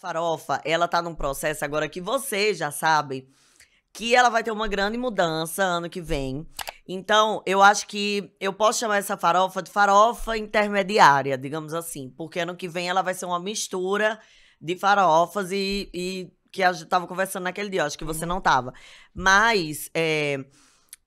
Farofa, ela tá num processo agora que vocês já sabem que ela vai ter uma grande mudança ano que vem. Então, eu acho que eu posso chamar essa farofa de farofa intermediária, digamos assim, porque ano que vem ela vai ser uma mistura de farofas e, e que a gente tava conversando naquele dia, acho que você uhum. não tava. Mas, é,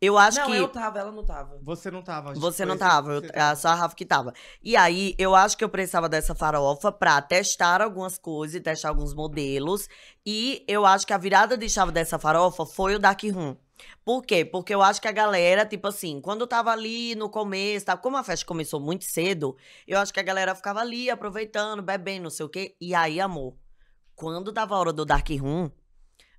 eu acho não, que. Não, eu tava, ela não tava. Você não tava. Você não tava, você tava. só a Rafa que tava. E aí, eu acho que eu precisava dessa farofa pra testar algumas coisas, testar alguns modelos. E eu acho que a virada de chave dessa farofa foi o Dark Room. Por quê? Porque eu acho que a galera, tipo assim, quando eu tava ali no começo, tá? como a festa começou muito cedo, eu acho que a galera ficava ali aproveitando, bebendo, não sei o quê. E aí, amor, quando dava a hora do Dark Room,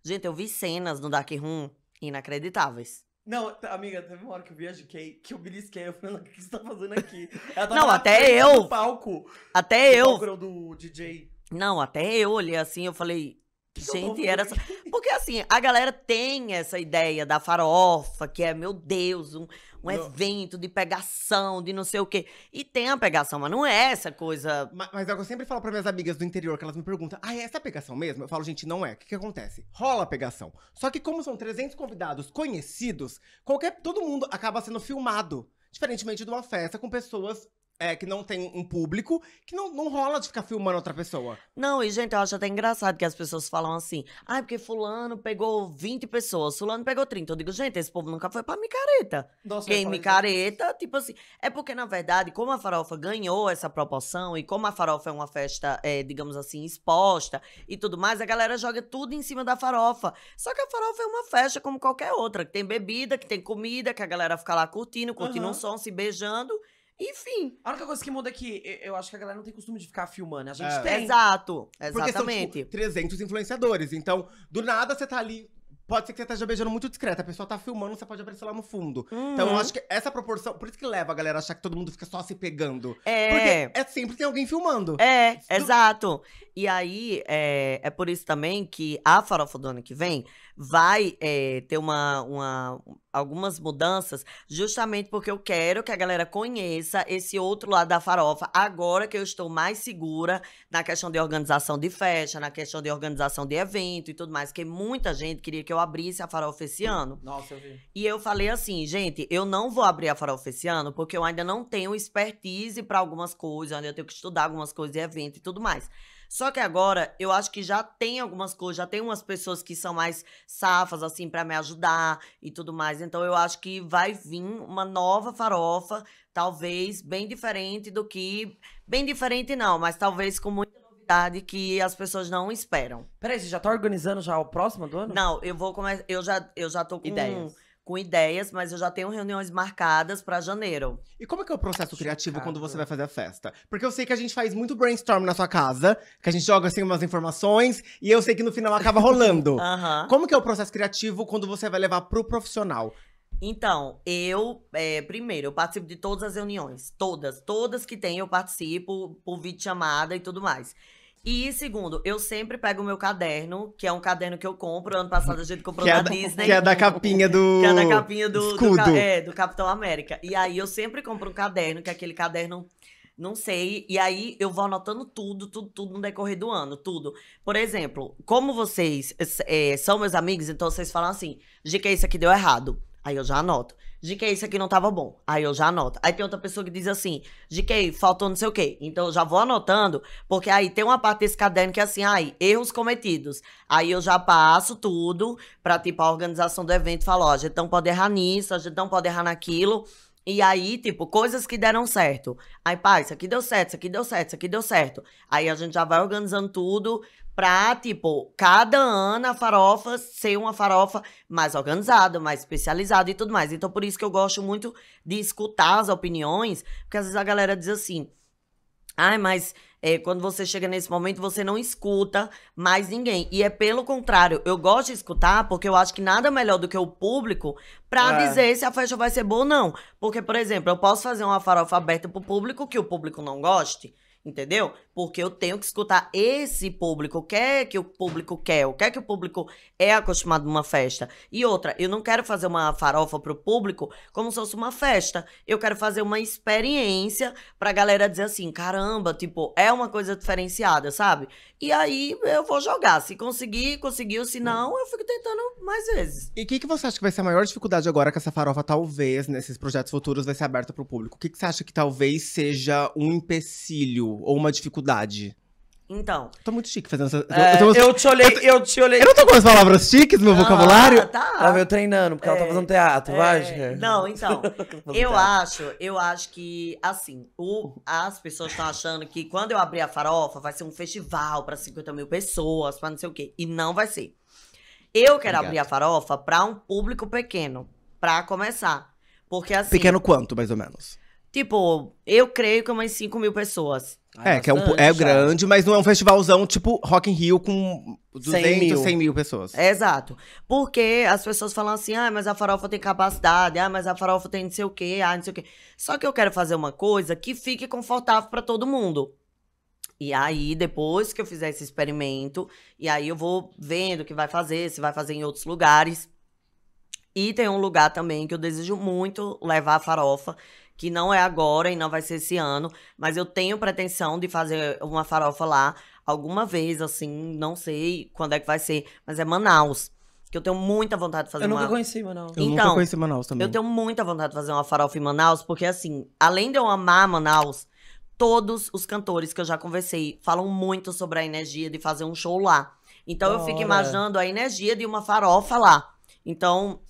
gente, eu vi cenas no Dark Room inacreditáveis. Não, amiga, teve uma hora que eu viajei, que eu belisquei, eu falei, o que você tá fazendo aqui? não, até eu! Palco, até eu! Do DJ. Não, até eu olhei assim, eu falei, Gente, era só... Porque assim, a galera tem essa ideia da farofa, que é, meu Deus, um, um evento de pegação, de não sei o quê. E tem a pegação, mas não é essa coisa. Mas, mas é eu sempre falo para minhas amigas do interior que elas me perguntam: ah, é essa pegação mesmo? Eu falo, gente, não é. O que, que acontece? Rola a pegação. Só que, como são 300 convidados conhecidos, qualquer. todo mundo acaba sendo filmado. Diferentemente de uma festa com pessoas é, que não tem um público, que não, não rola de ficar filmando outra pessoa. Não, e gente, eu acho até engraçado que as pessoas falam assim, ah, porque fulano pegou 20 pessoas, fulano pegou 30. Eu digo, gente, esse povo nunca foi pra micareta. Nossa, Quem é micareta, isso. tipo assim, é porque, na verdade, como a farofa ganhou essa proporção e como a farofa é uma festa, é, digamos assim, exposta e tudo mais, a galera joga tudo em cima da farofa. Só que a farofa é uma festa como qualquer outra, que tem bebida, que tem comida, que a galera fica lá curtindo, curtindo uhum. um som, se beijando enfim. A única coisa que muda é que eu acho que a galera não tem costume de ficar filmando. A gente é. tem. Exato, exatamente. Porque são, tipo, 300 influenciadores. Então, do nada você tá ali. Pode ser que você esteja beijando muito discreta. A pessoa tá filmando, você pode aparecer lá no fundo. Uhum. Então, eu uhum. acho que essa proporção. Por isso que leva a galera a achar que todo mundo fica só se pegando. É. Porque é sempre tem alguém filmando. É, exato. E aí, é, é por isso também que a farofa do ano que vem vai é, ter uma, uma, algumas mudanças, justamente porque eu quero que a galera conheça esse outro lado da farofa, agora que eu estou mais segura na questão de organização de festa, na questão de organização de evento e tudo mais, que muita gente queria que eu abrisse a farofa esse ano. Nossa, eu vi. E eu falei assim, gente, eu não vou abrir a farofa esse ano, porque eu ainda não tenho expertise para algumas coisas, ainda tenho que estudar algumas coisas de evento e tudo mais. Só que agora eu acho que já tem algumas coisas, já tem umas pessoas que são mais safas, assim, para me ajudar e tudo mais. Então eu acho que vai vir uma nova farofa, talvez bem diferente do que. Bem diferente não, mas talvez com muita novidade que as pessoas não esperam. Peraí, você já tá organizando já o próximo do ano? Não, eu vou começar. Eu já, eu já tô com. Ideias com ideias, mas eu já tenho reuniões marcadas para janeiro. E como é que é o processo criativo Chocado. quando você vai fazer a festa? Porque eu sei que a gente faz muito brainstorm na sua casa, que a gente joga assim umas informações e eu sei que no final acaba rolando. uhum. Como que é o processo criativo quando você vai levar pro profissional? Então, eu, é, primeiro, eu participo de todas as reuniões. Todas, todas que tem eu participo, por vídeo chamada e tudo mais. E segundo, eu sempre pego o meu caderno, que é um caderno que eu compro. Ano passado a gente comprou que é na é da, Disney. Que é da capinha do. Que é da capinha do. Escudo. Do, é, do Capitão América. E aí eu sempre compro um caderno, que é aquele caderno não sei. E aí eu vou anotando tudo, tudo, tudo no decorrer do ano, tudo. Por exemplo, como vocês é, são meus amigos, então vocês falam assim, GK, isso aqui deu errado. Aí eu já anoto. que isso aqui não tava bom. Aí eu já anoto. Aí tem outra pessoa que diz assim, que faltou não sei o quê. Então eu já vou anotando, porque aí tem uma parte desse caderno que é assim, aí erros cometidos. Aí eu já passo tudo pra, tipo, a organização do evento falar, ó, a gente não pode errar nisso, a gente não pode errar naquilo. E aí, tipo, coisas que deram certo. Aí, pai isso aqui deu certo, isso aqui deu certo, isso aqui deu certo. Aí a gente já vai organizando tudo pra, tipo, cada ano a farofa ser uma farofa mais organizada, mais especializada e tudo mais. Então, por isso que eu gosto muito de escutar as opiniões, porque às vezes a galera diz assim. Ai, mas é, quando você chega nesse momento, você não escuta mais ninguém. E é pelo contrário, eu gosto de escutar porque eu acho que nada melhor do que o público para é. dizer se a festa vai ser boa ou não. Porque, por exemplo, eu posso fazer uma farofa aberta pro público que o público não goste entendeu? Porque eu tenho que escutar esse público, o que é que o público quer, o que é que o público é acostumado numa festa. E outra, eu não quero fazer uma farofa pro público como se fosse uma festa. Eu quero fazer uma experiência pra galera dizer assim, caramba, tipo, é uma coisa diferenciada, sabe? E aí eu vou jogar, se conseguir, conseguiu, se hum. não, eu fico tentando mais vezes. E o que, que você acha que vai ser a maior dificuldade agora que essa farofa talvez nesses projetos futuros vai ser aberta pro público? O que, que você acha que talvez seja um empecilho ou uma dificuldade? Então. Tô muito chique fazendo essa. É, eu, tô... eu, te olhei, eu, eu te olhei. Eu não tô com as palavras chiques no meu ah, vocabulário. Tá. Ela veio treinando, porque é, ela tá é, fazendo teatro, é, vai, Não, então. eu acho, eu acho que, assim, o, as pessoas estão achando que quando eu abrir a farofa, vai ser um festival pra 50 mil pessoas, pra não sei o quê. E não vai ser. Eu quero Obrigado. abrir a farofa pra um público pequeno, pra começar. Porque assim. Pequeno quanto, mais ou menos? Tipo, eu creio que é umas 5 mil pessoas. É, é que é, um, é grande, mas não é um festivalzão tipo Rock in Rio com 200, 100 mil, 100 mil pessoas. É, exato. Porque as pessoas falam assim, ah, mas a farofa tem capacidade, ah, mas a farofa tem não sei o quê, ah, não sei o quê. Só que eu quero fazer uma coisa que fique confortável para todo mundo. E aí, depois que eu fizer esse experimento, e aí eu vou vendo o que vai fazer, se vai fazer em outros lugares. E tem um lugar também que eu desejo muito levar a farofa, que não é agora e não vai ser esse ano, mas eu tenho pretensão de fazer uma farofa lá alguma vez, assim, não sei quando é que vai ser, mas é Manaus. Que eu tenho muita vontade de fazer Eu nunca uma... conheci Manaus. Eu então, nunca conheci Manaus também. Eu tenho muita vontade de fazer uma farofa em Manaus, porque assim, além de eu amar Manaus, todos os cantores que eu já conversei falam muito sobre a energia de fazer um show lá. Então Ora. eu fico imaginando a energia de uma farofa lá. Então,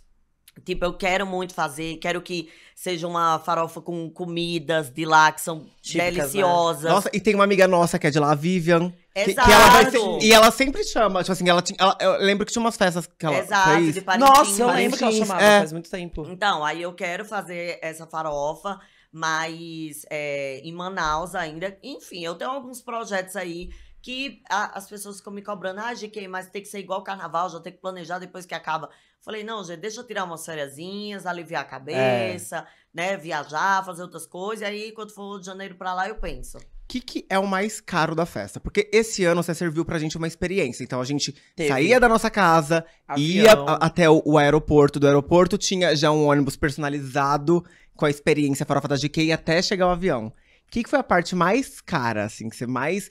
Tipo, eu quero muito fazer, quero que seja uma farofa com comidas de lá que são Típicas, né? deliciosas. Né? Nossa, e tem uma amiga nossa que é de lá, a Vivian. Exato. Que, ela vai ser, e ela sempre chama, tipo assim, ela, tinha, ela eu lembro que tinha umas festas que ela Exato, de Parentim, Nossa, eu lembro que ela chamava é. faz muito tempo. Então, aí eu quero fazer essa farofa, mas é, em Manaus ainda. Enfim, eu tenho alguns projetos aí que a, as pessoas ficam me cobrando, ah, GK, mas tem que ser igual carnaval, já tem que planejar depois que acaba. Falei, não, gente, deixa eu tirar umas férias, aliviar a cabeça, é. né? Viajar, fazer outras coisas. E aí, quando for de janeiro pra lá, eu penso. O que, que é o mais caro da festa? Porque esse ano você serviu pra gente uma experiência. Então a gente Teve. saía da nossa casa, Avião. ia a, até o, o, aeroporto. Do aeroporto tinha já um ônibus personalizado com a experiência farofa da GK até chegar o avião. O que, que foi a parte mais cara, assim, que você mais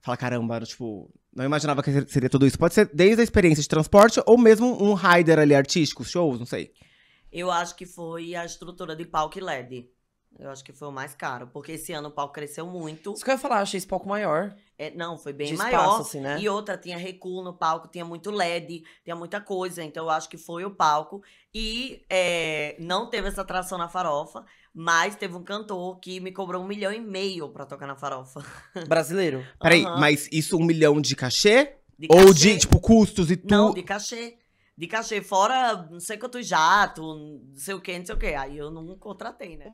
fala, caramba, tipo, não imaginava que seria tudo isso. Pode ser desde a experiência de transporte ou mesmo um rider ali artístico, shows, não sei. Eu acho que foi a estrutura de palco e LED. Eu acho que foi o mais caro, porque esse ano o palco cresceu muito. Isso que eu ia falar, achei esse palco maior. É, não, foi bem espaço, maior. Assim, né? E outra, tinha recuo no palco, tinha muito LED, tinha muita coisa. Então eu acho que foi o palco. E é, não teve essa atração na farofa, mas teve um cantor que me cobrou um milhão e meio pra tocar na farofa. Brasileiro? Peraí, uhum. mas isso um milhão de cachê? De Ou de, tipo, custos e tudo? Não, de cachê. De cachê, fora não sei quanto jato, não sei o que, não sei o que. Aí eu não contratei, né?